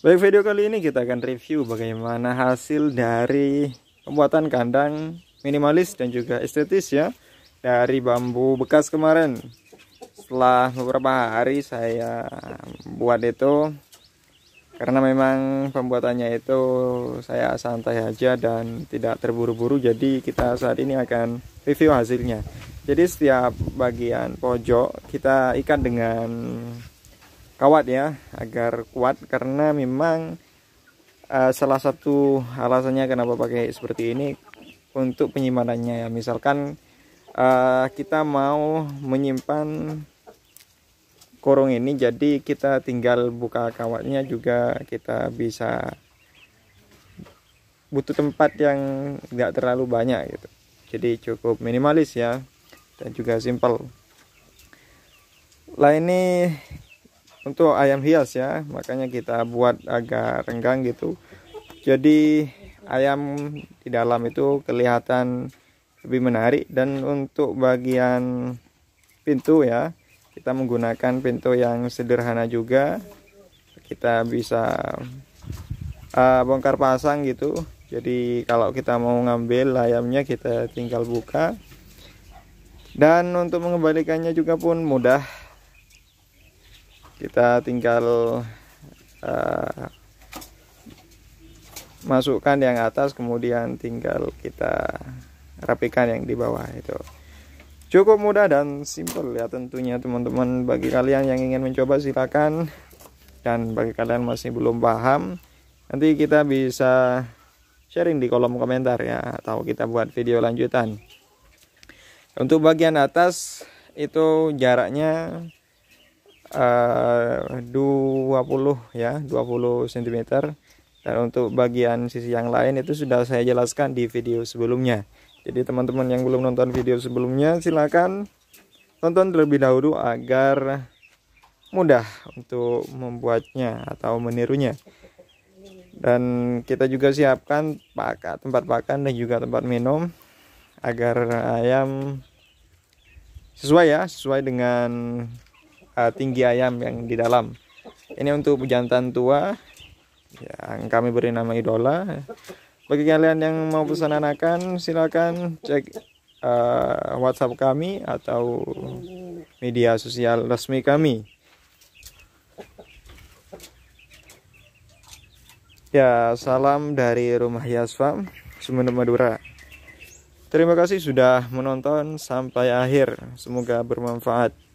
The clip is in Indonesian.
Baik video kali ini kita akan review bagaimana hasil dari pembuatan kandang minimalis dan juga estetis ya dari bambu bekas kemarin. Setelah beberapa hari saya buat itu karena memang pembuatannya itu saya santai aja dan tidak terburu-buru jadi kita saat ini akan review hasilnya. Jadi setiap bagian pojok kita ikat dengan kawat ya agar kuat karena memang uh, salah satu alasannya kenapa pakai seperti ini untuk penyimpanannya ya misalkan uh, kita mau menyimpan korong ini jadi kita tinggal buka kawatnya juga kita bisa butuh tempat yang tidak terlalu banyak gitu jadi cukup minimalis ya dan juga simple lah ini untuk ayam hias ya makanya kita buat agak renggang gitu jadi ayam di dalam itu kelihatan lebih menarik dan untuk bagian pintu ya kita menggunakan pintu yang sederhana juga kita bisa uh, bongkar pasang gitu jadi kalau kita mau ngambil ayamnya kita tinggal buka dan untuk mengembalikannya juga pun mudah kita tinggal uh, masukkan yang atas kemudian tinggal kita rapikan yang di bawah itu cukup mudah dan simple ya tentunya teman-teman bagi kalian yang ingin mencoba silakan dan bagi kalian masih belum paham nanti kita bisa sharing di kolom komentar ya atau kita buat video lanjutan untuk bagian atas itu jaraknya 20 eh, ya 20 cm dan untuk bagian sisi yang lain itu sudah saya jelaskan di video sebelumnya jadi teman-teman yang belum nonton video sebelumnya silahkan tonton terlebih dahulu agar mudah untuk membuatnya atau menirunya dan kita juga siapkan pakat tempat pakan dan juga tempat minum agar ayam sesuai ya sesuai dengan Eh, tinggi ayam yang di dalam. Ini untuk pejantan tua ya, yang kami beri nama idola. Bagi kalian yang mau pesan anakan, silakan cek uh, WhatsApp kami atau media sosial resmi kami. Ya, salam dari Rumah Yasfam Sumenep Madura. Terima kasih sudah menonton sampai akhir. Semoga bermanfaat.